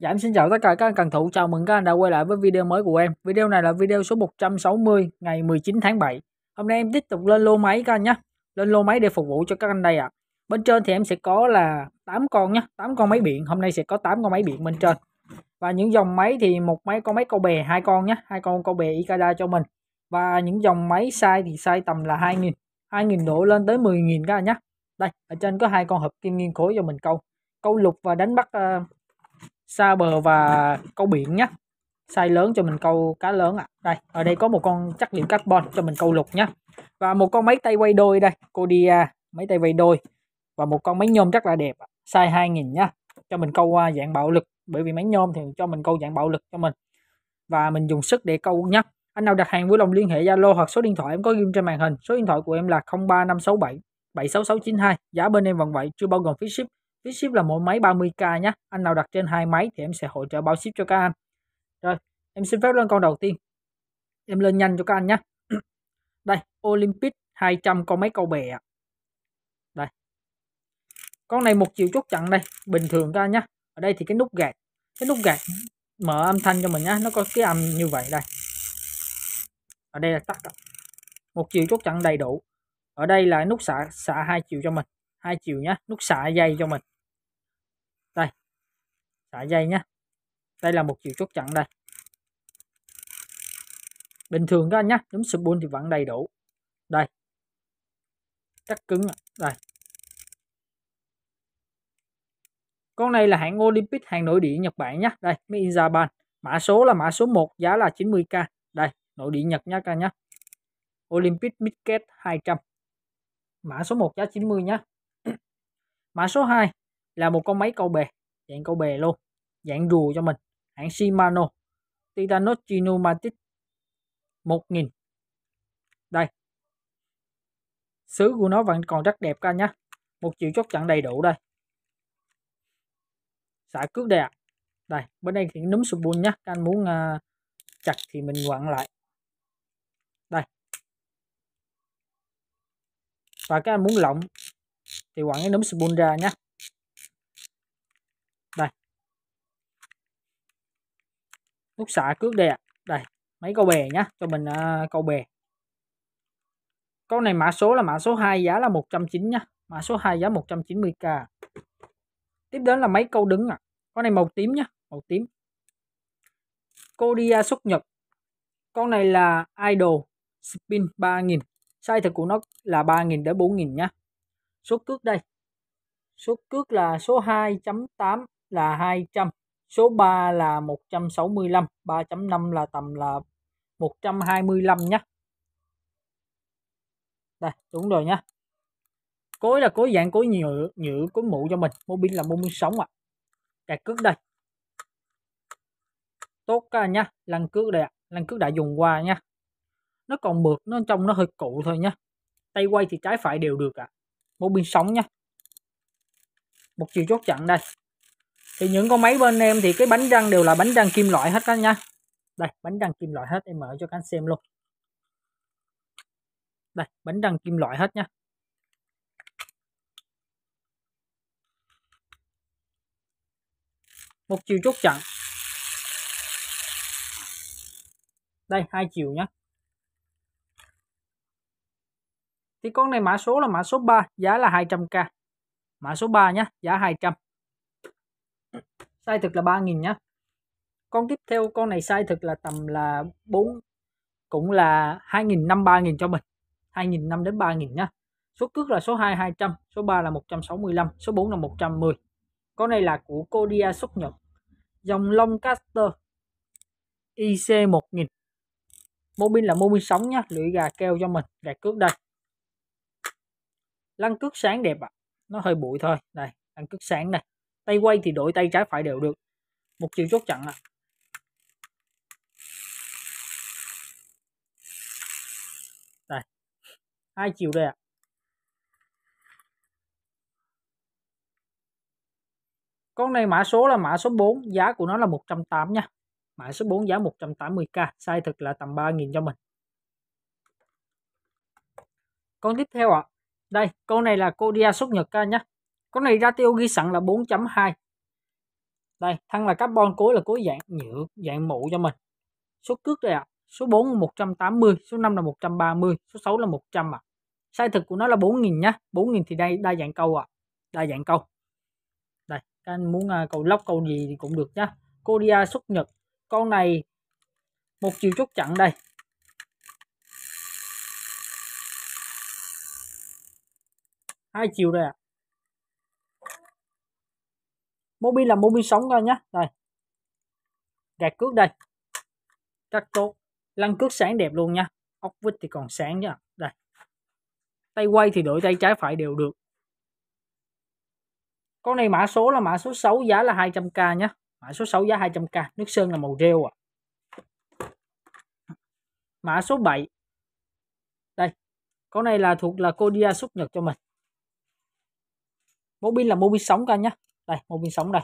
Dạ em xin chào tất cả các anh cần thủ, chào mừng các anh đã quay lại với video mới của em Video này là video số 160 ngày 19 tháng 7 Hôm nay em tiếp tục lên lô máy các anh nhé Lên lô máy để phục vụ cho các anh đây ạ à. Bên trên thì em sẽ có là 8 con nhé 8 con máy biển, hôm nay sẽ có 8 con máy biển bên trên Và những dòng máy thì một máy có mấy câu bè hai con nhé hai con câu bè Ikada cho mình Và những dòng máy size thì size tầm là 2.000 2.000 độ lên tới 10.000 các anh nhé Đây, ở trên có hai con hộp kim nghiên khối cho mình câu Câu lục và đánh bắt uh, xa bờ và câu biển nhé size lớn cho mình câu cá lớn ạ à. đây ở đây có một con chắc điểm carbon cho mình câu lục nhé và một con máy tay quay đôi đây cô à, máy tay quay đôi và một con máy nhôm rất là đẹp size 2000 nhá cho mình câu à, dạng bạo lực bởi vì máy nhôm thì cho mình câu dạng bạo lực cho mình và mình dùng sức để câu nhé anh nào đặt hàng vui lòng liên hệ Zalo hoặc số điện thoại em có ghi trên màn hình số điện thoại của em là 035677 76692 giá bên em vẫn vậy chưa bao gồm phí ship phí ship là mỗi máy 30k nhé anh nào đặt trên hai máy thì em sẽ hỗ trợ bao ship cho các anh rồi em xin phép lên con đầu tiên em lên nhanh cho các anh nhé đây Olympic 200 con máy câu bè đây con này một chiều chốt chặn đây bình thường các anh nhé ở đây thì cái nút gạt cái nút gạt mở âm thanh cho mình nhé nó có cái âm như vậy đây ở đây là tắt một chiều chốt chặn đầy đủ ở đây là nút xả xả hai chiều cho mình hai chiều nhé nút xả dây cho mình thả dây nhé đây là một chiều chốt chặn đây bình thường các anh nhé giống spool thì vẫn đầy đủ đây chắc cứng đây con này là hãng Olympic hàng nội địa Nhật Bản nhé đây Made in Japan mã số là mã số 1 giá là 90k đây nội địa Nhật nhá các anh nhé Olympic Midcat 200 mã số 1 giá 90 nhé mã số 2 là một con máy câu bè dạng câu bè luôn dạng rùa cho mình hãng Shimano Titanos Ginumatic 1000 đây xứ của nó vẫn còn rất đẹp các anh nhé một chiều chốt chặn đầy đủ đây xả cước đẹp đây bên đây thì núm sụp bùn nhá các anh muốn uh, chặt thì mình quặn lại đây và các anh muốn lỏng thì quặn cái núm sụp bùn ra nhé nút xạ cước đây ạ. À. Đây, mấy câu bè nhá, cho mình uh, câu bè. Con này mã số là mã số 2 giá là 190 nhá. Mã số 2 giá 190k. Tiếp đến là mấy câu đứng ạ. À. Con này màu tím nhá, màu tím. Kodia à, xuất Nhật. Con này là Idol Spin 3000. Size thực của nó là 3000 đến 4000 nhá. Số cước đây. Số cước là số 2.8 là 200 số 3 là 165 3.5 là tầm là 125 nhé đây đúng rồi nhá cối là cối dạng cối nhựa nhựa cối mụ cho mình mô là mô sống ạ à. cạc cước đây tốt ca nhá lăn cước đây ạ à. lăn cước đã dùng qua nhá nó còn mượt nó trong nó hơi cụ thôi nhá tay quay thì trái phải đều được ạ à. mô sống nhá một chiều chốt chặn đây thì những con máy bên em thì cái bánh răng đều là bánh răng kim loại hết các nha đây bánh răng kim loại hết em mở cho các anh xem luôn đây bánh răng kim loại hết nha một chiều chốt chặn đây hai chiều nhé thì con này mã số là mã số 3 giá là 200k mã số 3 nhé giá 200 size thực là 3.000 nhá con tiếp theo con này size thực là tầm là 4 cũng là 2.000 5 3.000 cho mình 2.000 5 đến 3.000 nhá số cước là số 2 200 số 3 là 165 số 4 là 110 con này là của Kodia xuất Nhật dòng long caster IC 1000 mô pin là mô pin sóng nhá lưỡi gà keo cho mình gà cước đây lăn cước sáng đẹp ạ à. nó hơi bụi thôi đây lăn cước sáng này tay quay thì đội tay trái phải đều được một chiều chốt chặn à đây hai chiều đây ạ à. con này mã số là mã số 4 giá của nó là 180 nha mã số 4 giá 180k sai thực là tầm 3.000 cho mình con tiếp theo ạ à. đây con này là Kodia xuất nhật ca nhé con này ra tiêu ghi sẵn là 4.2 đây thân là carbon cối là cối dạng nhựa dạng mụ cho mình số cước đây ạ à. số 4 là 180 số 5 là 130 số 6 là 100 ạ à. size thực của nó là 4.000 nhá 4.000 thì đây đa dạng câu ạ à. đa dạng câu đây các anh muốn à, cầu lóc cầu gì thì cũng được nhá Korea xuất Nhật con này một chiều chốt chặn đây hai chiều đây ạ à. Mobi là Mobi sống coi nhé đây gạt cước đây cắt tốt lăn cước sáng đẹp luôn nha ốc vít thì còn sáng nha đây tay quay thì đổi tay trái phải đều được con này mã số là mã số 6 giá là 200k nhé mã số 6 giá 200k nước sơn là màu rêu à mã số 7 đây con này là thuộc là Kodia xuất nhật cho mình mobil là mobil sống coi nhé đây một viên sóng đây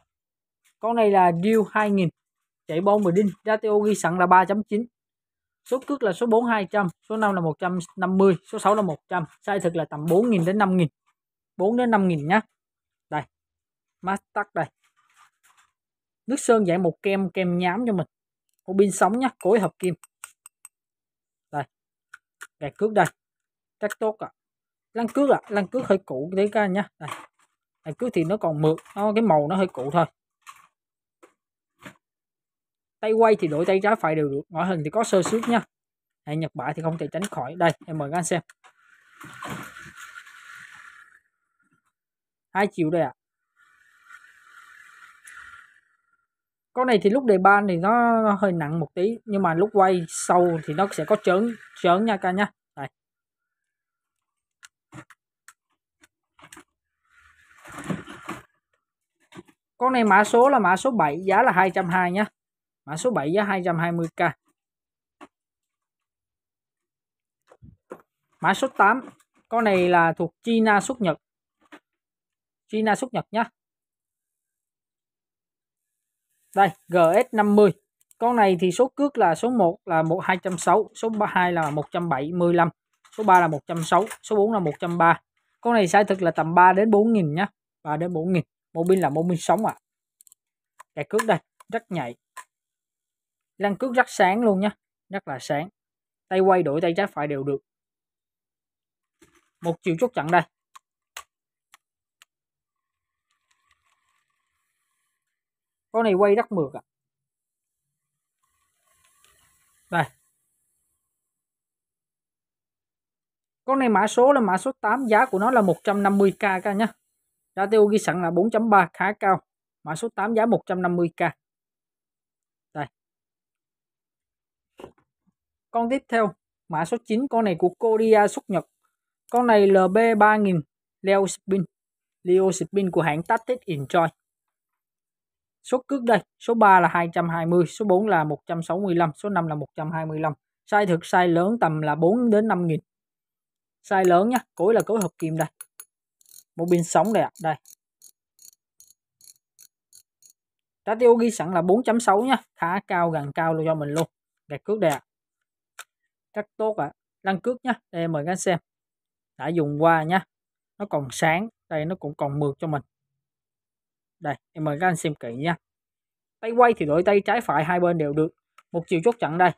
con này là Deal 2000 chạy bon mười đinh ratio ghi sẵn là 3.9 số cước là số 4 200 số 5 là 150 số 6 là 100 sai thực là tầm 4.000 đến 5.000 4 đến 5.000 nhá đây master đây nước sơn dạng một kem kem nhám cho mình một pin sóng nhá cối hợp kim đây gạt cước đây chắc tốt ạ à. lăn cước ạ à. lăn cước hơi cũ đấy các anh nhá đây đằng trước thì nó còn mượt nó cái màu nó hơi cũ thôi tay quay thì đổi tay trái phải đều được ngoại hình thì có sơ suất nha Đấy, Nhật bãi thì không thể tránh khỏi đây em mời các anh xem hai triệu đây ạ à. con này thì lúc đề ban thì nó hơi nặng một tí nhưng mà lúc quay sâu thì nó sẽ có chớn chớn nha ca nha con này mã số là mã số 7 giá là 220 nhá mã số 7 giá 220k mã số 8 con này là thuộc China xuất Nhật China xuất Nhật nhá đây GS50 con này thì số cước là số 1 là 1260 số 2 là 175 số 3 là 160 số 4 là 130 con này sai thực là tầm 3 đến 4 nghìn nhá 3 đến 4 nghìn mô pin là mô pin sống ạ à. cái cước đây rất nhạy lăn cước rất sáng luôn nhé, rất là sáng tay quay đổi tay trái phải đều được một chiều chốt chặn đây con này quay rất mượt ạ à. đây con này mã số là mã số 8 giá của nó là 150k các nhá tiêu ghi sẵn là 4.3 khá cao. Mã số 8 giá 150k. Đây. Con tiếp theo, mã số 9 con này của Korea xuất Nhật. Con này LB3000 Leo Spin, Leo Spin của hãng Tactic Enjoy. Số cước đây, số 3 là 220, số 4 là 165, số 5 là 125. sai thực sai lớn tầm là 4 đến 5 nghìn. Sai lớn nhá, cối là cối hợp kim đây một pin sống đây ạ à. đây trái tiêu ghi sẵn là 4.6 nhá khá cao gần cao luôn cho mình luôn gạt cước đẹp, ạ à. rất tốt ạ à. lăn cước nhá đây mời các anh xem đã dùng qua nhá nó còn sáng đây nó cũng còn mượt cho mình đây em mời các anh xem kỹ nha tay quay thì đổi tay trái phải hai bên đều được một chiều chốt chặn đây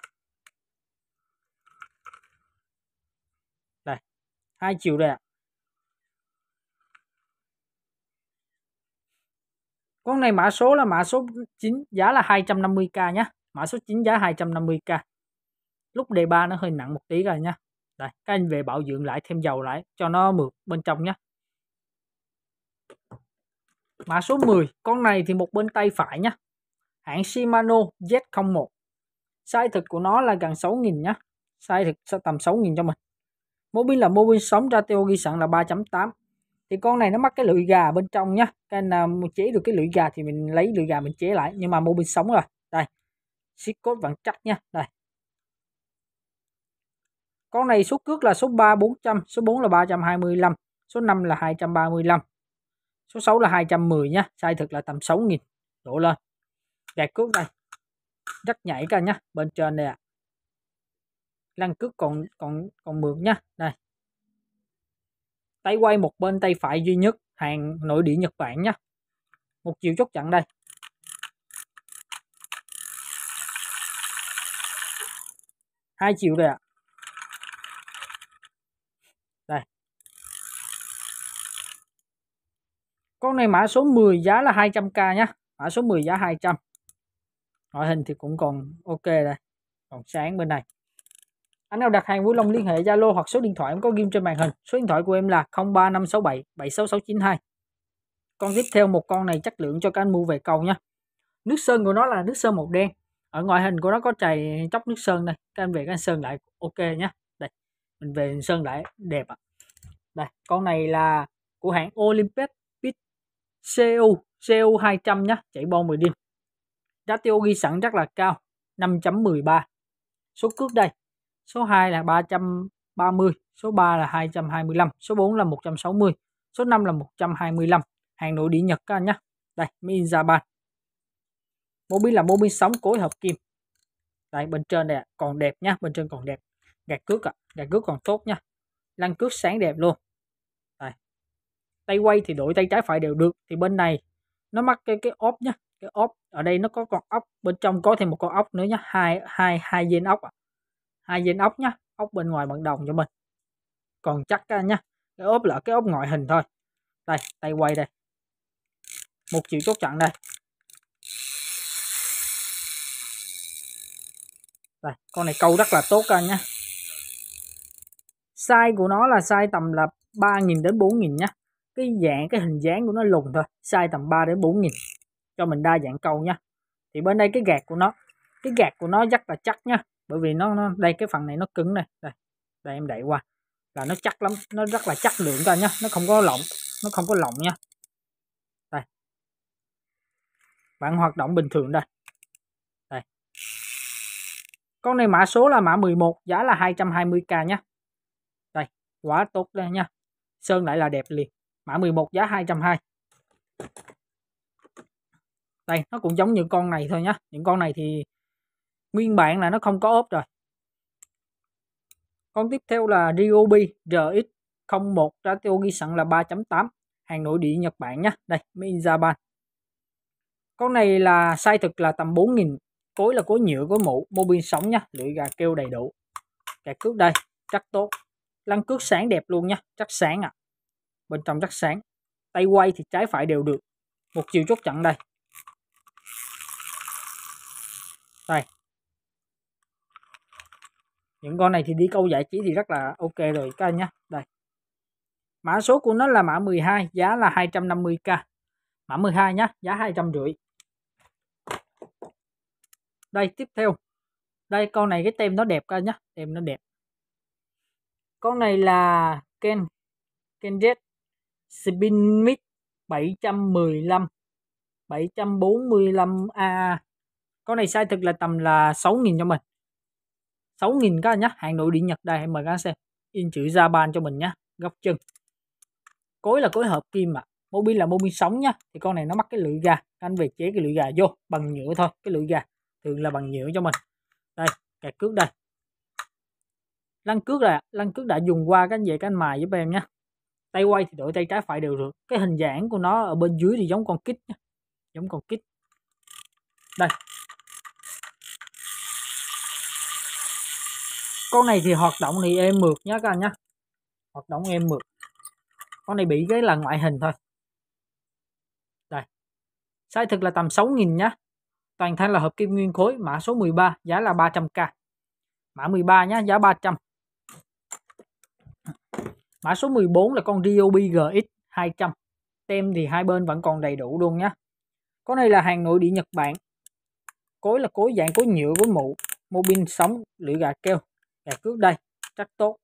đây hai chiều đây ạ à. con này mã số là mã số 9 giá là 250k nhé mã số 9 giá 250k lúc đề ba nó hơi nặng một tí rồi nha đây các anh về bảo dưỡng lại thêm dầu lại cho nó mượt bên trong nhé mã số 10 con này thì một bên tay phải nhé hãng Shimano Z01 size thực của nó là gần 6.000 nhé size thực tầm 6.000 cho mình mô pin là mô pin sóng ra ghi sẵn là 3.8 thì con này nó mắc cái lưỡi gà bên trong nhá cái nào chế được cái lưỡi gà thì mình lấy lưỡi gà mình chế lại nhưng mà mô bên sống rồi đây ship code vẫn chắc nhá đây con này số cước là số 3 400 số 4 là 325 số 5 là 235 số 6 là 210 nhá sai thực là tầm 6.000 đổ lên gạt cước đây rất nhảy cả nhá bên trên đây ạ à. lăn cước còn còn còn mượt nhá đây tay quay một bên tay phải duy nhất hàng nội địa Nhật Bản nhé một chiều chốt chặn đây hai chiều đây ạ à. đây con này mã số 10 giá là 200k nhá mã số 10 giá 200 ngoại hình thì cũng còn ok đây còn sáng bên này anh nào đặt hàng vui lòng liên hệ Zalo hoặc số điện thoại em có ghim trên màn hình. Số điện thoại của em là 03567 76692. Con tiếp theo một con này chất lượng cho các anh mua về cầu nha. Nước sơn của nó là nước sơn màu đen. Ở ngoại hình của nó có chày chóc nước sơn đây. Các anh về các anh sơn lại ok nhé Đây, mình về sơn lại đẹp ạ. À. Đây, con này là của hãng Olympic Pit CU CU 200 nhá, chạy bo 10 giá tiêu ghi sẵn rất là cao, 5.13. Số cước đây, số 2 là 330, số 3 là 225, số 4 là 160, số 5 là 125. Hàng nội địa Nhật các anh nhé. Đây, Made Japan. Mô pin là mô pin sóng cối hợp kim. Đây, bên trên này còn đẹp nhá, bên trên còn đẹp. Gạt cước ạ, à. gạt cước còn tốt nha. Lăn cước sáng đẹp luôn. Đây. Tay quay thì đổi tay trái phải đều được. Thì bên này nó mắc cái cái ốp nhá, cái ốc ở đây nó có con ốc bên trong có thêm một con ốc nữa nhá, hai hai hai viên ốc ạ à hai viên ốc nhá ốc bên ngoài bằng đồng cho mình còn chắc à, nhá cái ốp là cái ốp ngoại hình thôi đây tay quay đây một triệu chốt chặn đây đây con này câu rất là tốt anh nhá, size của nó là size tầm là 3.000 đến 4.000 nhá, cái dạng cái hình dáng của nó lùn thôi size tầm 3 đến 4.000 cho mình đa dạng câu nhá, thì bên đây cái gạt của nó cái gạt của nó rất là chắc nhá bởi vì nó, nó đây cái phần này nó cứng này đây đây em đẩy qua là nó chắc lắm nó rất là chắc lượng các anh nhá nó không có lỏng nó không có lỏng nha đây bạn hoạt động bình thường đây đây con này mã số là mã 11 giá là 220k nhá đây quá tốt đây nha sơn lại là đẹp liền mã 11 giá 220 đây nó cũng giống như con này thôi nhá những con này thì nguyên bản là nó không có ốp rồi con tiếp theo là Ryobi RX01 tiêu ghi sẵn là 3.8 hàng nội địa Nhật Bản nhá đây Made Japan con này là size thực là tầm 4.000 cối là cối nhựa cối mũ mô pin sống nha lưỡi gà kêu đầy đủ kẹt cước đây chắc tốt lăn cước sáng đẹp luôn nhá, chắc sáng à bên trong chắc sáng tay quay thì trái phải đều được một chiều chốt chặn đây đây những con này thì đi câu giải trí thì rất là ok rồi các anh nhé đây mã số của nó là mã 12 giá là 250k mã 12 nhá giá rưỡi. đây tiếp theo đây con này cái tem nó đẹp các anh nhá tem nó đẹp con này là Ken Ken Jet Spin Mix 715 745A con này sai thực là tầm là 6.000 cho mình 6.000 các anh nhé hàng nội địa Nhật đây em mời các xem in chữ Ra ban cho mình nhé góc chân cối là cối hợp kim ạ à. mô pin là mô pin sống nhá thì con này nó mắc cái lưỡi gà anh về chế cái lưỡi gà vô bằng nhựa thôi cái lưỡi gà thường là bằng nhựa cho mình đây kẹt cước đây lăng cước là lăng cước đã dùng qua cái về cái mài giúp em nhá, tay quay thì đổi tay trái phải đều được cái hình dạng của nó ở bên dưới thì giống con kít nhá. giống con kít đây con này thì hoạt động thì em mượt nhá các anh nhá hoạt động em mượt con này bị cái là ngoại hình thôi đây size thực là tầm 6.000 nhá toàn thân là hợp kim nguyên khối mã số 13 giá là 300k mã 13 nhá giá 300 mã số 14 là con Ryobi GX 200 tem thì hai bên vẫn còn đầy đủ luôn nhá con này là hàng nội địa Nhật Bản cối là cối dạng cối nhựa với mũ, mô pin sóng lưỡi gà keo gà cước đây rất tốt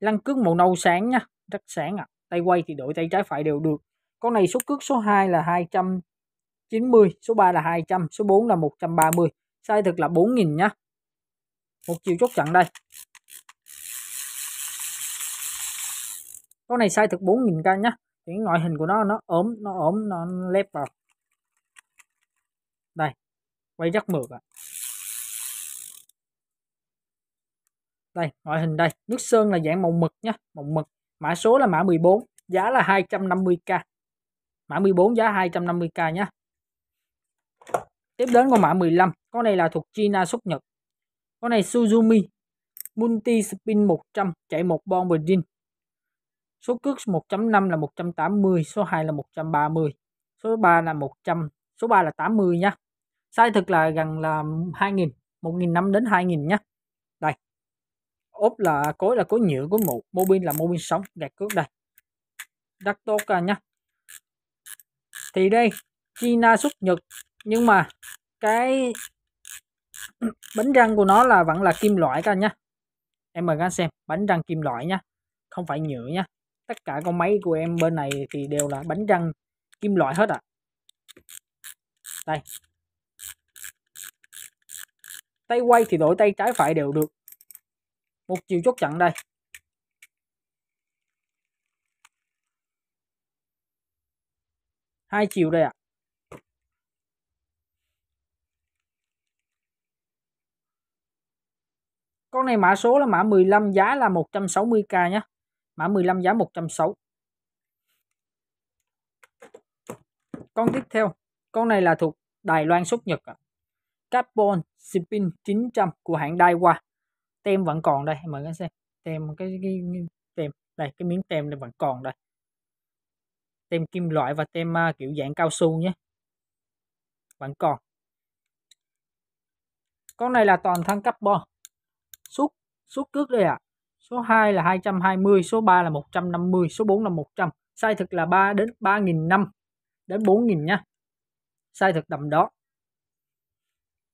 lăn cước màu nâu sáng nha rất sáng ạ à. tay quay thì đổi tay trái phải đều được con này số cước số 2 là 290 số 3 là 200 số 4 là 130 sai thực là 4.000 nhá một chiều chốt chặn đây con này sai thực 4.000 k nhá cái ngoại hình của nó nó ốm nó ốm nó lép vào đây quay rất mượt ạ à. đây ngoại hình đây nước sơn là dạng màu mực nhé màu mực mã số là mã 14 giá là 250k mã 14 giá 250k nhé tiếp đến con mã 15 con này là thuộc China xuất Nhật con này Suzumi Multi Spin 100 chạy một bon Beijing số cước 1.5 là 180 số 2 là 130 số 3 là 100 số 3 là 80 nhá size thực là gần là 2000 1.500 đến 2.000 nhé ốp là cối là cối nhựa cối mục mô bin là mô bin sống gạt cước đây đắt tốt cả nhá thì đây China xuất Nhật nhưng mà cái bánh răng của nó là vẫn là kim loại cả anh nhá em mời các xem bánh răng kim loại nhá không phải nhựa nhá tất cả con máy của em bên này thì đều là bánh răng kim loại hết à đây tay quay thì đổi tay trái phải đều được một chiều chốt chặn đây hai chiều đây ạ à. con này mã số là mã 15 giá là 160k nhé mã 15 giá 160 con tiếp theo con này là thuộc Đài Loan xuất Nhật à. Carbon Spin 900 của hãng Daiwa tem vẫn còn đây mọi người xem tem cái, cái, cái tem đây cái miếng tem này vẫn còn đây tem kim loại và tem uh, kiểu dạng cao su nhé vẫn còn con này là toàn thân carbon suốt suốt cước đây ạ à. số 2 là 220 số 3 là 150 số 4 là 100 sai thực là 3 đến 3 năm đến 4.000 nha sai thực tầm đó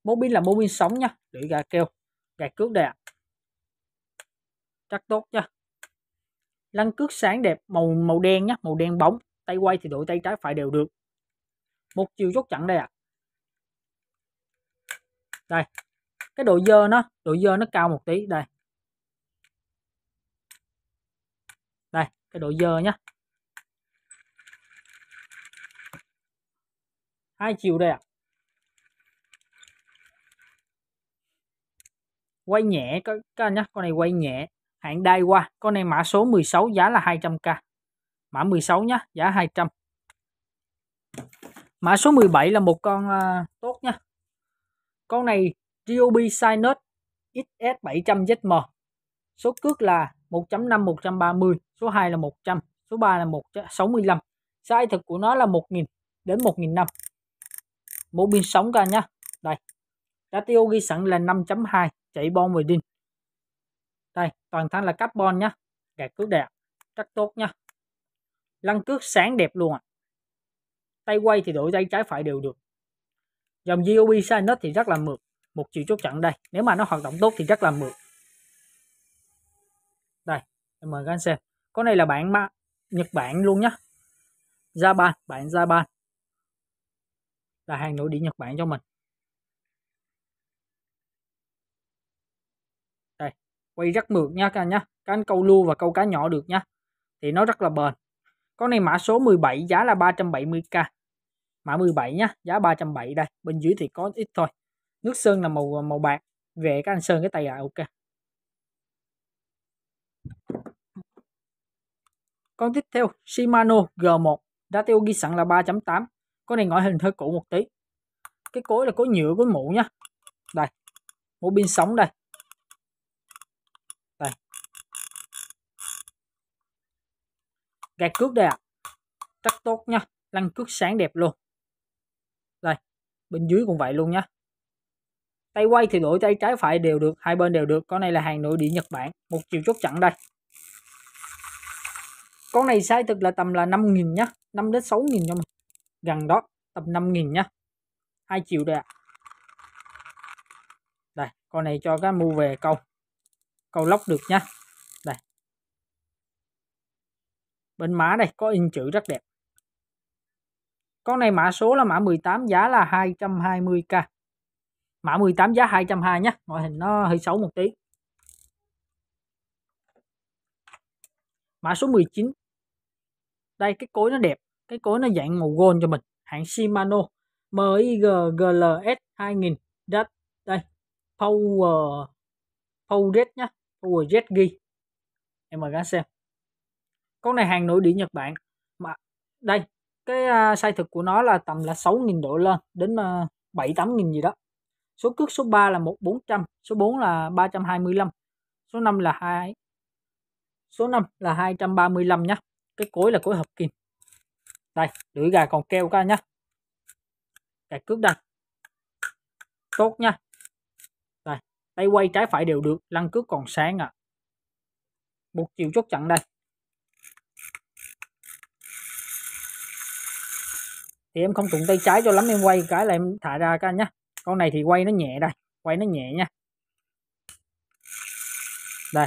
mô pin là mô pin sóng nha để gà kêu gà cước đây ạ à chắc tốt chưa lăn cước sáng đẹp màu màu đen nhá màu đen bóng tay quay thì đội tay trái phải đều được một chiều chốt chặn đây ạ à. đây cái độ dơ nó độ dơ nó cao một tí đây đây cái độ dơ nhá hai chiều đây ạ à. quay nhẹ các anh nhá con này quay nhẹ hạn đai qua con này mã số 16 giá là 200k mã 16 nhá giá 200 mã số 17 là một con uh, tốt nhá con này Ryobi Sinus XS700ZM số cước là 1.5 130 số 2 là 100 số 3 là 165 sai thực của nó là 1.000 đến 1 năm mẫu pin sống k nhá đây ratio ghi sẵn là 5.2 chạy bon về đinh đây toàn thân là carbon nhá gạt cước đẹp rất tốt nhá lăn cước sáng đẹp luôn ạ tay quay thì đổi tay trái phải đều được dòng GOB Sinus thì rất là mượt một triệu chốt chặn đây nếu mà nó hoạt động tốt thì rất là mượt đây em mời các anh xem con này là bản ma Nhật Bản luôn nhá bạn bản Japan là hàng nội địa Nhật Bản cho mình quay rất mượt nha các anh nhé cán câu lua và câu cá nhỏ được nha thì nó rất là bền con này mã số 17 giá là 370k mã 17 nhá giá 370 đây bên dưới thì có ít thôi nước sơn là màu màu bạc về các anh sơn cái tay à ok con tiếp theo Shimano G1 đã tiêu ghi sẵn là 3.8 con này ngoại hình hơi cũ một tí cái cối là cối nhựa cối mũ nhá đây mũ pin sống đây gạch cước đây ạ à. rất tốt nha lăn cước sáng đẹp luôn đây bên dưới cũng vậy luôn nhá tay quay thì đổi tay trái phải đều được hai bên đều được con này là hàng nội địa Nhật Bản một chiều chốt chặn đây con này size thực là tầm là 5.000 nhá 5 đến 6.000 cho mình gần đó tầm 5.000 nhá hai chiều đây ạ à. đây con này cho cái mua về câu câu lóc được nhá. Bên mã đây có in chữ rất đẹp. Con này mã số là mã 18 giá là 220k. Mã 18 giá 220 nhé. Ngoại hình nó hơi xấu một tí. Mã số 19. Đây cái cối nó đẹp. Cái cối nó dạng màu gold cho mình. Hãng Shimano MIG GLS 2000. Đây. đây. Power Power Jet nhá. Power Jet ghi. Em mời các xem con này hàng nội địa Nhật Bản mà đây cái uh, size thực của nó là tầm là 6.000 độ lên đến uh, 7 8.000 gì đó số cước số 3 là 1400 số 4 là 325 số 5 là 2 số 5 là 235 nhá cái cối là cối hợp kim đây lưỡi gà còn keo ca nhá cái cước đây tốt nha đây tay quay trái phải đều được lăn cước còn sáng ạ à. một chiều chốt chặn đây thì em không thuận tay trái cho lắm em quay cái là em thả ra các anh nhá con này thì quay nó nhẹ đây quay nó nhẹ nha đây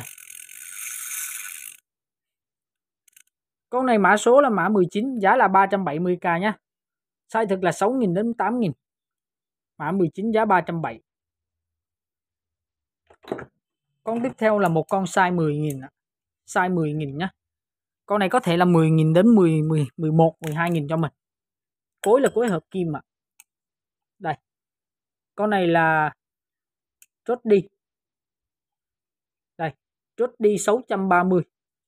con này mã số là mã 19 giá là 370k nhá size thực là 6.000 đến 8.000 mã 19 giá 370 con tiếp theo là một con size 10.000 size 10.000 nhá con này có thể là 10.000 đến 10, 10 11 12.000 cho mình cối là cối hợp kim ạ à. đây con này là chốt đi đây chốt đi 630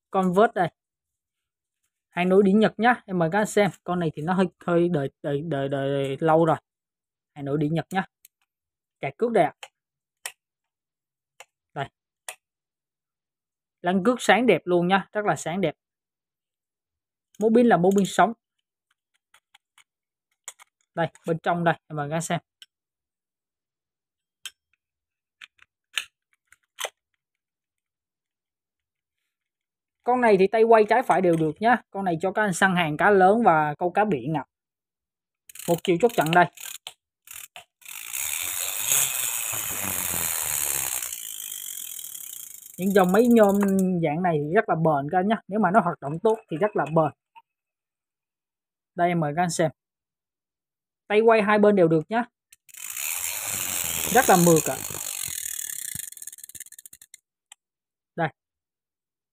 con vớt đây hai nối đính nhật nhá em mời các anh xem con này thì nó hơi hơi đợi đợi đợi đợi đời lâu rồi hai nối đính nhật nhá chạy cước đây ạ đây lăn cước sáng đẹp luôn nhá rất là sáng đẹp mô pin là mô pin sống đây bên trong đây em mời các xem con này thì tay quay trái phải đều được nhá con này cho các anh săn hàng cá lớn và câu cá biển ạ một chiều chốt chặn đây những dòng máy nhôm dạng này thì rất là bền các anh nhé nếu mà nó hoạt động tốt thì rất là bền đây em mời các anh xem tay quay hai bên đều được nhé rất là mượt ạ à. đây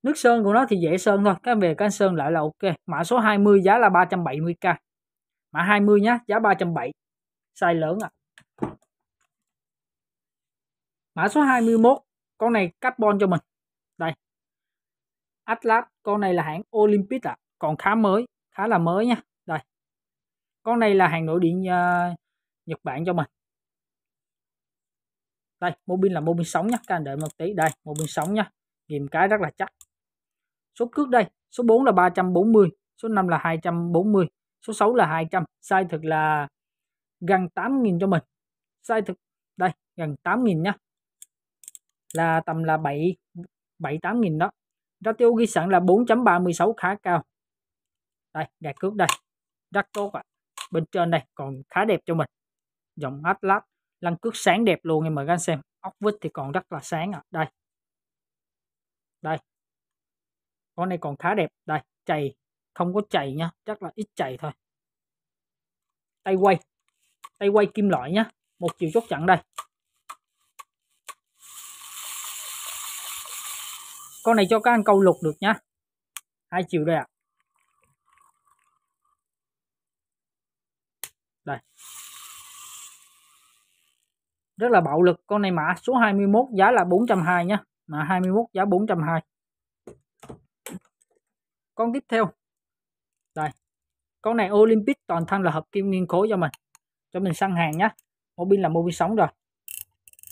nước sơn của nó thì dễ sơn thôi các về cái sơn lại là ok mã số 20 giá là 370k mã 20 nhá giá 370 size lớn ạ à. mã số 21 con này carbon cho mình đây Atlas con này là hãng Olympic ạ à. còn khá mới khá là mới nha con này là hàng nội địa uh, Nhật Bản cho mình đây mô pin là mô pin sống nhá các anh đợi một tí đây mô pin sống nhá ghim cái rất là chắc số cước đây số 4 là 340 số 5 là 240 số 6 là 200 sai thực là gần 8.000 cho mình sai thực đây gần 8.000 nhá là tầm là 7 7 8.000 đó tiêu ghi sẵn là 4.36 khá cao đây gạt cước đây rất tốt ạ à bên trên đây còn khá đẹp cho mình dòng Atlas lăn cước sáng đẹp luôn em mời các anh xem ốc vít thì còn rất là sáng à. đây đây con này còn khá đẹp đây chày không có chày nha chắc là ít chày thôi tay quay tay quay kim loại nhá một chiều chốt chặn đây con này cho các anh câu lục được nhá hai chiều đây ạ à. rất là bạo lực con này mã số 21 giá là 420 nhá mã 21 giá 420 con tiếp theo đây con này Olympic toàn thân là hợp kim nguyên khối cho mình cho mình săn hàng nhá mô pin là mô pin sống rồi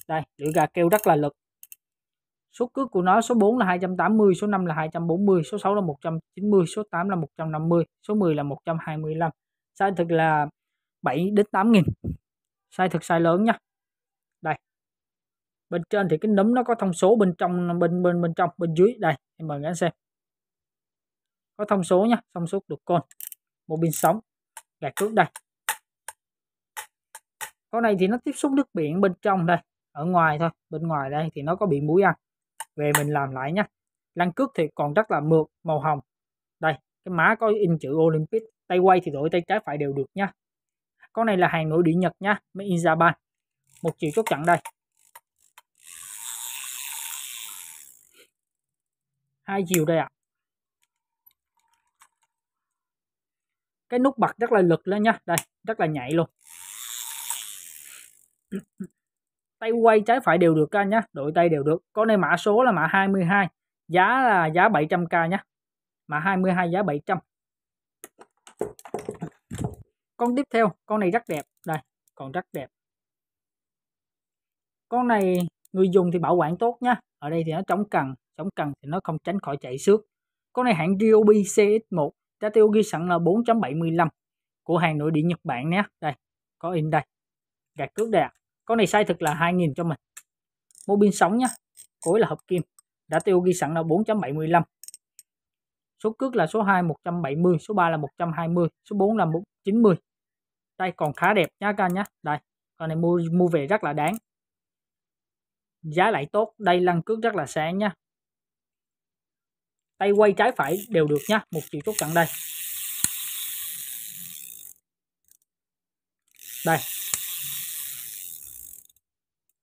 đây lưỡi gà kêu rất là lực số cước của nó số 4 là 280 số 5 là 240 số 6 là 190 số 8 là 150 số 10 là 125 sai thực là 7 đến 8 nghìn sai thực sai lớn nhá bên trên thì cái nấm nó có thông số bên trong bên bên bên trong bên dưới đây em mời các anh xem có thông số nhá thông số được con một pin sóng gạt trước đây con này thì nó tiếp xúc nước biển bên trong đây ở ngoài thôi bên ngoài đây thì nó có bị muối ăn về mình làm lại nhá lăn cước thì còn rất là mượt màu hồng đây cái má có in chữ Olympic tay quay thì đổi tay trái phải đều được nhá con này là hàng nội địa Nhật nhá Made in Japan một chiều chốt chặn đây hai chiều đây ạ à. cái nút bật rất là lực lên nhá đây rất là nhạy luôn tay quay trái phải đều được ca anh đội tay đều được con này mã số là mã 22 giá là giá 700k nhé mã 22 giá 700 con tiếp theo con này rất đẹp đây còn rất đẹp con này người dùng thì bảo quản tốt nhá ở đây thì nó chống cần đóng cần thì nó không tránh khỏi chạy xước. Con này hãng Ryobi CX1, giá tiêu ghi sẵn là 4.75 của hàng nội địa Nhật Bản nhé. Đây, có in đây. Gạt cước đây ạ. À. Con này size thực là 2.000 cho mình. Mô pin sóng nhá. Cối là hợp kim. Đã tiêu ghi sẵn là 4.75. Số cước là số 2 170, số 3 là 120, số 4 là 90. Đây còn khá đẹp nha các anh nhá. Đây, con này mua mua về rất là đáng giá lại tốt đây lăn cước rất là sáng nha tay quay trái phải đều được nhá một chiều chốt chặn đây đây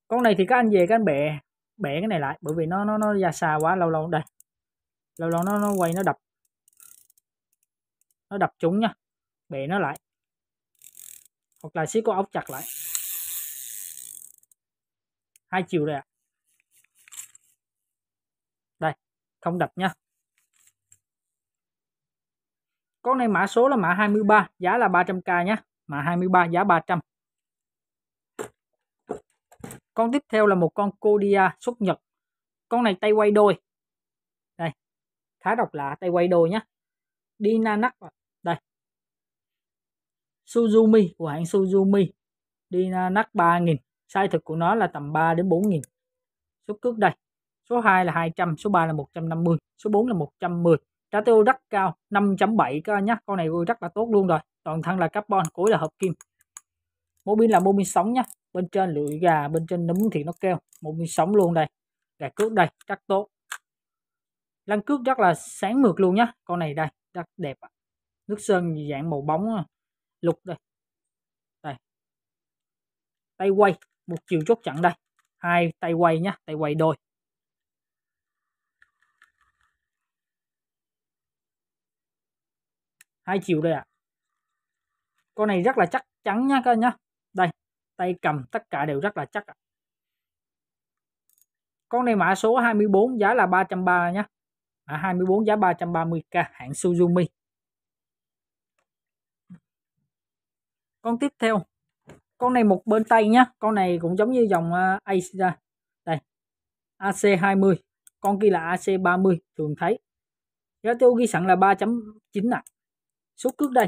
con này thì các anh về các anh bẻ bẻ cái này lại bởi vì nó nó nó ra xa quá lâu lâu đây lâu lâu nó nó quay nó đập nó đập chúng nhá bẻ nó lại hoặc là xíu có ốc chặt lại hai chiều đây ạ à. đây không đập nhá con này mã số là mã 23 giá là 300k nhé mã 23 giá 300 con tiếp theo là một con Kodia xuất Nhật con này tay quay đôi đây khá độc lạ tay quay đôi nhé Dinanak đây Suzumi của hãng Suzumi Dinanak 3000 size thực của nó là tầm 3 đến 4000 số cước đây số 2 là 200 số 3 là 150 số 4 là 110 Trái tiêu rất cao 5.7 các anh nhé Con này rất là tốt luôn rồi Toàn thân là carbon cuối là hợp kim Mô pin là mô pin sóng nhá Bên trên lưỡi gà bên trên nấm thì nó kêu Mô pin sóng luôn đây Gà cước đây rất tốt Lăn cước rất là sáng mượt luôn nhá Con này đây rất đẹp Nước sơn dạng màu bóng à, lục đây Đây Tay quay một chiều chốt chặn đây hai tay quay nhá tay quay đôi hai chiều đây ạ. À. Con này rất là chắc chắn nha các anh nhá. Đây, tay cầm tất cả đều rất là chắc ạ. À. Con này mã số 24 giá là 330 nhá. Mã 24 giá 330k hãng Suzumi. Con tiếp theo. Con này một bên tay nhá, con này cũng giống như dòng à, Ace đây. AC20, con kia là AC30 thường thấy. Giá tiêu ghi sẵn là 3.9 ạ. À số cước đây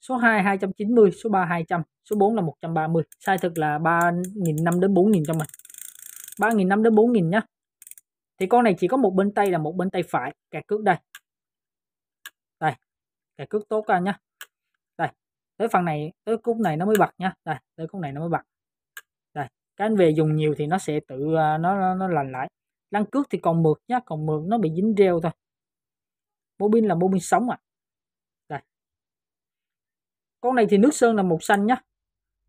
số 2 290 số 3 200 số 4 là 130 sai thực là 3.500 đến 4.000 cho mình 3.500 đến 4.000 nhá thì con này chỉ có một bên tay là một bên tay phải kẹt cước đây đây kẹt cước tốt ra nhá đây tới phần này tới cúc này nó mới bật nhá đây tới cúc này nó mới bật đây cái anh về dùng nhiều thì nó sẽ tự à, nó nó, nó lành lại lăn cước thì còn mượt nhá còn mượt nó bị dính reo thôi mô pin là mô pin sống à con này thì nước sơn là màu xanh nhá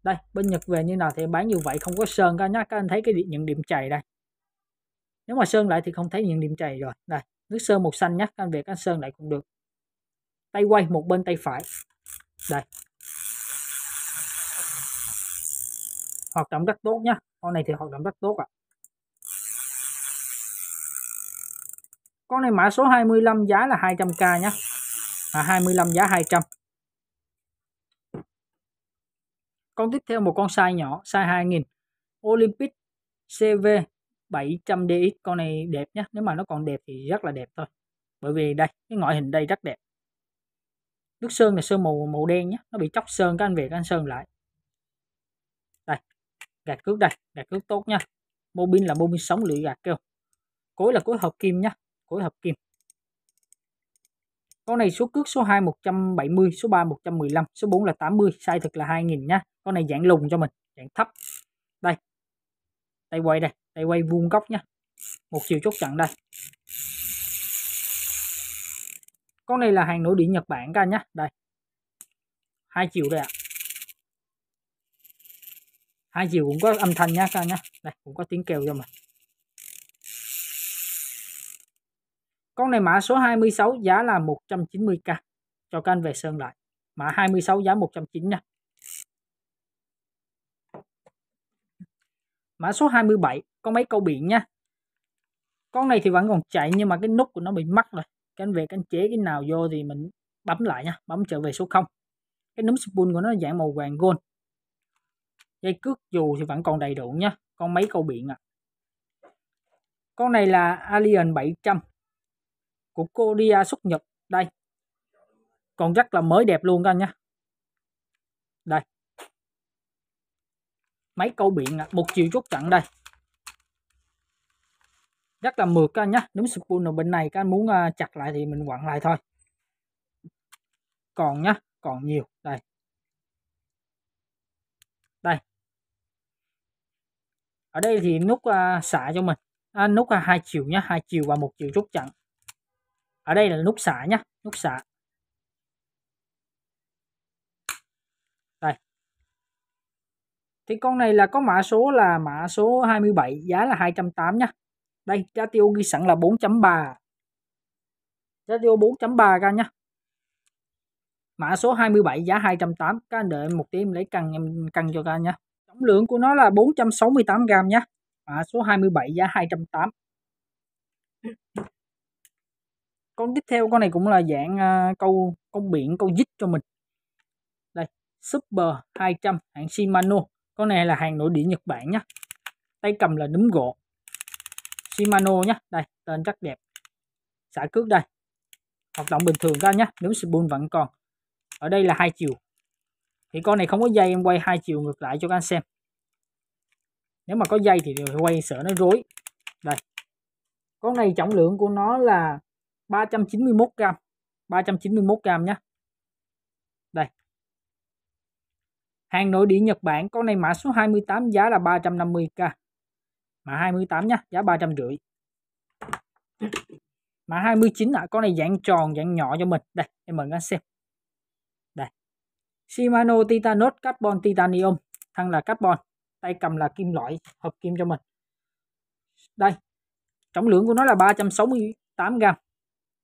đây bên Nhật về như nào thì bán như vậy không có sơn cả nhá các anh thấy cái những điểm chày đây nếu mà sơn lại thì không thấy những điểm chày rồi đây nước sơn màu xanh nhá các anh về các anh sơn lại cũng được tay quay một bên tay phải đây hoạt động rất tốt nhá con này thì hoạt động rất tốt ạ à. con này mã số 25 giá là 200k nhá à, 25 giá 200 Con tiếp theo một con size nhỏ, size 2000 Olympic CV 700DX. Con này đẹp nhé. Nếu mà nó còn đẹp thì rất là đẹp thôi. Bởi vì đây, cái ngoại hình đây rất đẹp. Nước sơn là sơn màu màu đen nhé. Nó bị chóc sơn, các anh về các anh sơn lại. Đây, gạt cước đây. Gạt cước tốt nha. Mô pin là mô pin sống lưỡi gạt kêu. Cối là cối hợp kim nhé. Cối hợp kim. Con này số cước số 2 170, số 3 115, số 4 là 80, size thực là 2000 nha con này dạng lùng cho mình dạng thấp đây tay quay đây tay quay vuông góc nha một chiều chốt chặn đây con này là hàng nội địa Nhật Bản ca anh nhé đây hai chiều đây ạ à. hai chiều cũng có âm thanh nhá ca anh nhé đây cũng có tiếng kêu cho mình con này mã số 26 giá là 190k cho canh về sơn lại mã 26 giá 190 nha Mã số 27, con mấy câu biển nha. Con này thì vẫn còn chạy nhưng mà cái nút của nó bị mắc rồi. Cái anh về canh chế cái nào vô thì mình bấm lại nha, bấm trở về số 0. Cái núm spoon của nó dạng màu vàng gold. Dây cước dù thì vẫn còn đầy đủ nha, con mấy câu biển ạ. À. Con này là Alien 700 của Kodia xuất Nhật đây. Còn rất là mới đẹp luôn các anh nhé. Đây, mấy câu biển một chiều chốt chặn đây rất là mượt các anh nhé đúng spoon ở bên này các anh muốn à, chặt lại thì mình quặn lại thôi còn nhá còn nhiều đây đây ở đây thì nút uh, xả cho mình à, nút à, hai chiều nhá hai chiều và một chiều chốt chặn ở đây là nút xả nhá nút xả thì con này là có mã số là mã số 27 giá là 208 nha đây giá tiêu ghi sẵn là 4.3 giá tiêu 4.3 ca nhá mã số 27 giá 208 các anh đợi một tí em lấy cần em cần cho ca nhá tổng lượng của nó là 468 gram nhá mã số 27 giá 208 con tiếp theo con này cũng là dạng uh, câu câu biển câu dít cho mình đây super 200 hãng Shimano con này là hàng nội địa Nhật Bản nhá tay cầm là núm gỗ Shimano nhá đây tên rất đẹp xả cước đây hoạt động bình thường các nhá nếu spoon vẫn còn ở đây là hai chiều thì con này không có dây em quay hai chiều ngược lại cho các anh xem nếu mà có dây thì quay sợ nó rối đây con này trọng lượng của nó là 391 gram 391 gram nhé Hàng nội địa Nhật Bản, con này mã số 28 giá là 350k. Mã 28 nhá, giá rưỡi. Mã 29 ạ, à, con này dạng tròn, dạng nhỏ cho mình. Đây, em mời các xem. Đây. Shimano Titanos Carbon Titanium, thân là carbon, tay cầm là kim loại, hợp kim cho mình. Đây. Trọng lượng của nó là 368 g.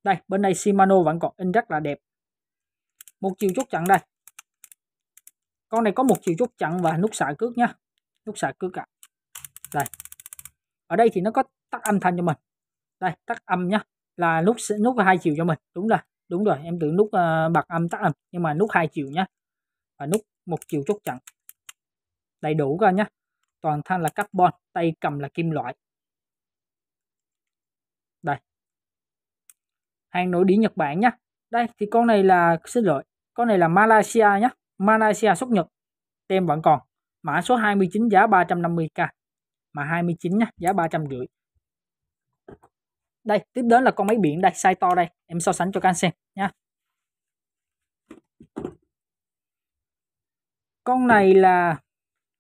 Đây, bên đây Shimano vẫn còn in rất là đẹp. Một chiều chốt chặn đây, con này có một chiều chốt chặn và nút xạ cước nha nút xạ cước ạ à. đây ở đây thì nó có tắt âm thanh cho mình đây tắt âm nhá là nút nút hai chiều cho mình đúng rồi đúng rồi em tưởng nút uh, ờ, bật âm tắt âm nhưng mà nút hai chiều nhá và nút một chiều chốt chặn đầy đủ ra nhá toàn thân là carbon tay cầm là kim loại đây hàng nội địa Nhật Bản nhá đây thì con này là xin lỗi con này là Malaysia nhá Malaysia xuất Nhật tem vẫn còn mã số 29 giá 350k mà 29 nhá giá rưỡi đây tiếp đến là con máy biển đây size to đây em so sánh cho các anh xem nha con này là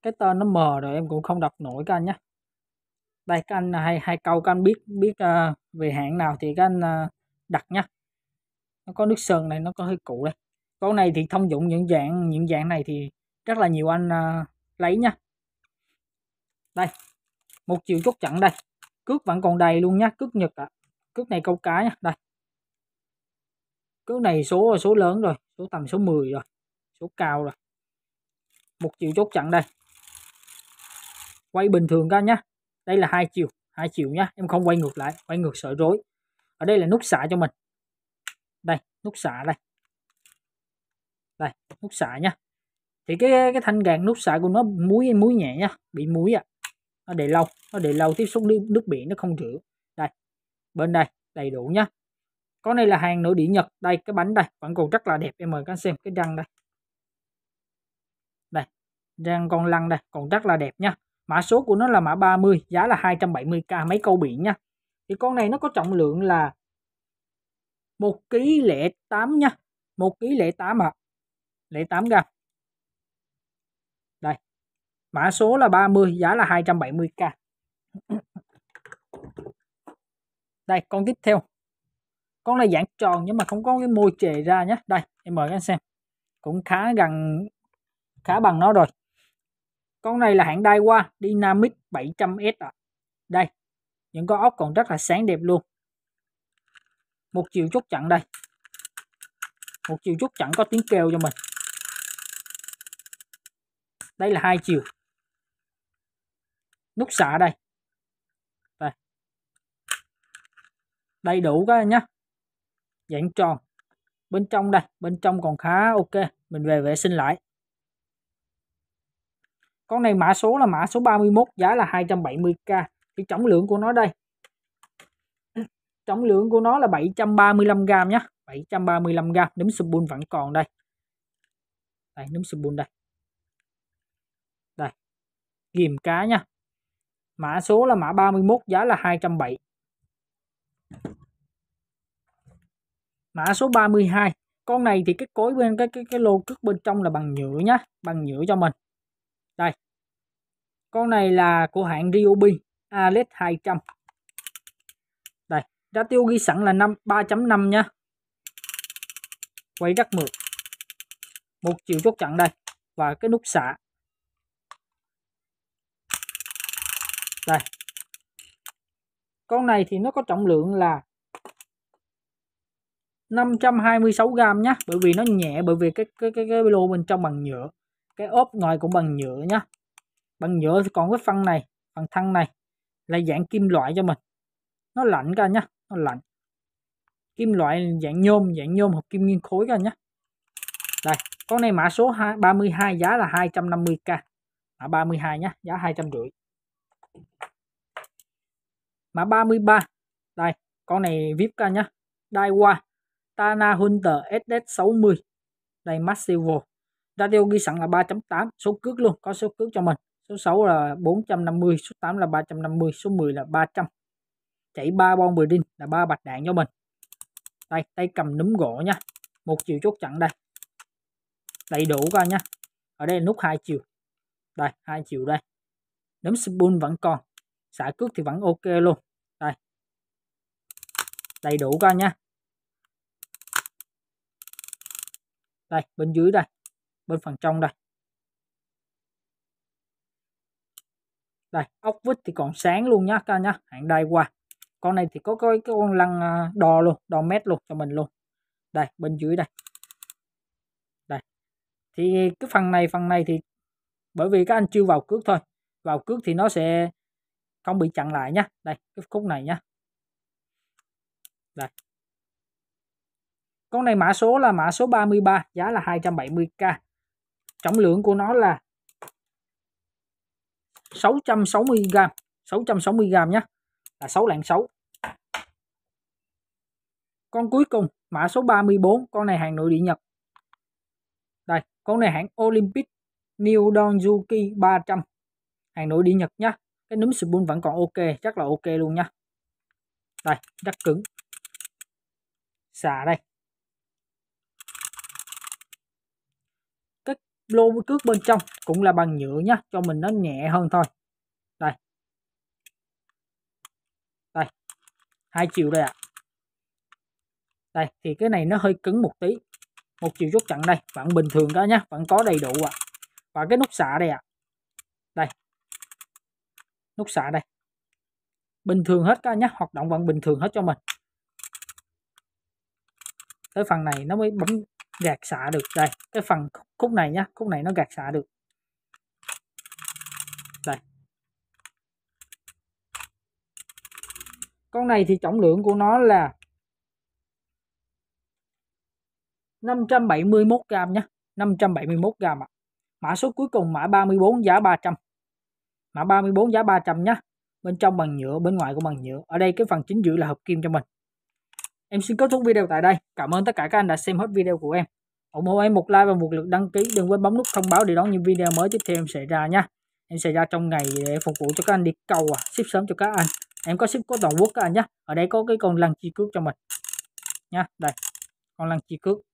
cái tên nó mờ rồi em cũng không đọc nổi các anh nhé đây các anh hay hai câu các anh biết biết uh, về hãng nào thì các anh uh, đặt nhá nó có nước sơn này nó có hơi cũ đây câu này thì thông dụng những dạng những dạng này thì rất là nhiều anh uh, lấy nha đây một chiều chốt chặn đây cước vẫn còn đầy luôn nhá cước nhật ạ à. cước này câu cá nha đây cước này số số lớn rồi số tầm số 10 rồi số cao rồi một chiều chốt chặn đây quay bình thường ra nhá đây là hai chiều hai chiều nhá em không quay ngược lại quay ngược sợ rối ở đây là nút xả cho mình đây nút xả đây đây nút xả nha thì cái cái thanh gạt nút xả của nó muối muối nhẹ nha bị muối à nó để lâu nó để lâu tiếp xúc nước biển nó không rửa đây bên đây đầy đủ nhá con này là hàng nội địa nhật đây cái bánh đây vẫn còn rất là đẹp em mời các anh xem cái răng đây đây răng con lăn đây còn rất là đẹp nhá mã số của nó là mã 30 giá là 270k mấy câu biển nha thì con này nó có trọng lượng là một kg lẻ tám nha một kg lẻ tám ạ lấy 8 gram đây mã số là 30 giá là 270k đây con tiếp theo con này dạng tròn nhưng mà không có cái môi trề ra nhé đây em mời các anh xem cũng khá gần khá bằng nó rồi con này là hãng Daiwa Dynamic 700S ạ à. đây những con ốc còn rất là sáng đẹp luôn một chiều chốt chặn đây một chiều chốt chặn có tiếng kêu cho mình đây là hai chiều nút xả đây đây đầy đủ các nhá dạng tròn bên trong đây bên trong còn khá ok mình về vệ sinh lại con này mã số là mã số 31 giá là 270k cái trọng lượng của nó đây trọng lượng của nó là 735g nhé 735g núm sub vẫn còn đây đây núm sub đây ghìm cá nha mã số là mã 31 giá là 207 mã số 32 con này thì cái cối bên cái cái cái lô trước bên trong là bằng nhựa nhá bằng nhựa cho mình đây con này là của hãng Ryobi Alex 200 đây giá tiêu ghi sẵn là 5 3.5 nha quay rất mượt một chiều chốt chặn đây và cái nút xạ đây con này thì nó có trọng lượng là 526 gram nhá bởi vì nó nhẹ bởi vì cái cái cái cái lô bên trong bằng nhựa cái ốp ngoài cũng bằng nhựa nhá bằng nhựa thì còn cái phân này phần thân này là dạng kim loại cho mình nó lạnh cả nhá nó lạnh kim loại dạng nhôm dạng nhôm hoặc kim nguyên khối cả nhá đây con này mã số 32, 32 giá là 250k mã 32 nhá giá 250 mã 33 đây con này vip ca nhá Daiwa Tana Hunter SS60 đây Massivo radio ghi sẵn là 3.8 số cước luôn có số cước cho mình số 6 là 450 số 8 là 350 số 10 là 300 chạy 3 bon bridin là 3 bạch đạn cho mình đây tay cầm núm gỗ nha một chiều chốt chặn đây đầy đủ coi nha ở đây là nút hai chiều đây hai chiều đây đấm spoon vẫn còn xả cước thì vẫn ok luôn đây đầy đủ coi nha đây bên dưới đây bên phần trong đây đây ốc vít thì còn sáng luôn nhá coi nhá hạng đây qua con này thì có cái, cái con lăng à, đo luôn đo mét luôn cho mình luôn đây bên dưới đây đây thì cái phần này phần này thì bởi vì các anh chưa vào cước thôi vào cước thì nó sẽ không bị chặn lại nhá đây cái khúc này nhá đây con này mã số là mã số 33 giá là 270k trọng lượng của nó là 660g 660g nhé là 6 lạng 6 con cuối cùng mã số 34 con này hàng nội địa Nhật đây con này hãng Olympic New Donjuki 300 hàng nổi đi Nhật nhá cái núm spoon vẫn còn ok chắc là ok luôn nha đây rất cứng xà đây cái lô trước bên trong cũng là bằng nhựa nhá cho mình nó nhẹ hơn thôi đây đây hai chiều đây ạ à. đây thì cái này nó hơi cứng một tí một chiều chốt chặn đây vẫn bình thường đó nhá vẫn có đầy đủ ạ à. và cái nút xạ đây ạ à. đây nút xạ đây bình thường hết các nhé hoạt động vẫn bình thường hết cho mình tới phần này nó mới bấm gạt xạ được đây cái phần khúc này nhá khúc này nó gạt xạ được đây con này thì trọng lượng của nó là 571 gram nhé 571 gram ạ à. mã số cuối cùng mã 34 giá 300 mã 34 giá 300 nhé bên trong bằng nhựa bên ngoài cũng bằng nhựa ở đây cái phần chính giữa là hợp kim cho mình em xin kết thúc video tại đây cảm ơn tất cả các anh đã xem hết video của em ủng hộ em một like và một lượt đăng ký đừng quên bấm nút thông báo để đón những video mới tiếp theo em sẽ ra nha em sẽ ra trong ngày để phục vụ cho các anh đi cầu à ship sớm cho các anh em có ship có toàn quốc các anh nhé ở đây có cái con lăn chi cước cho mình nha đây con lăn chi cước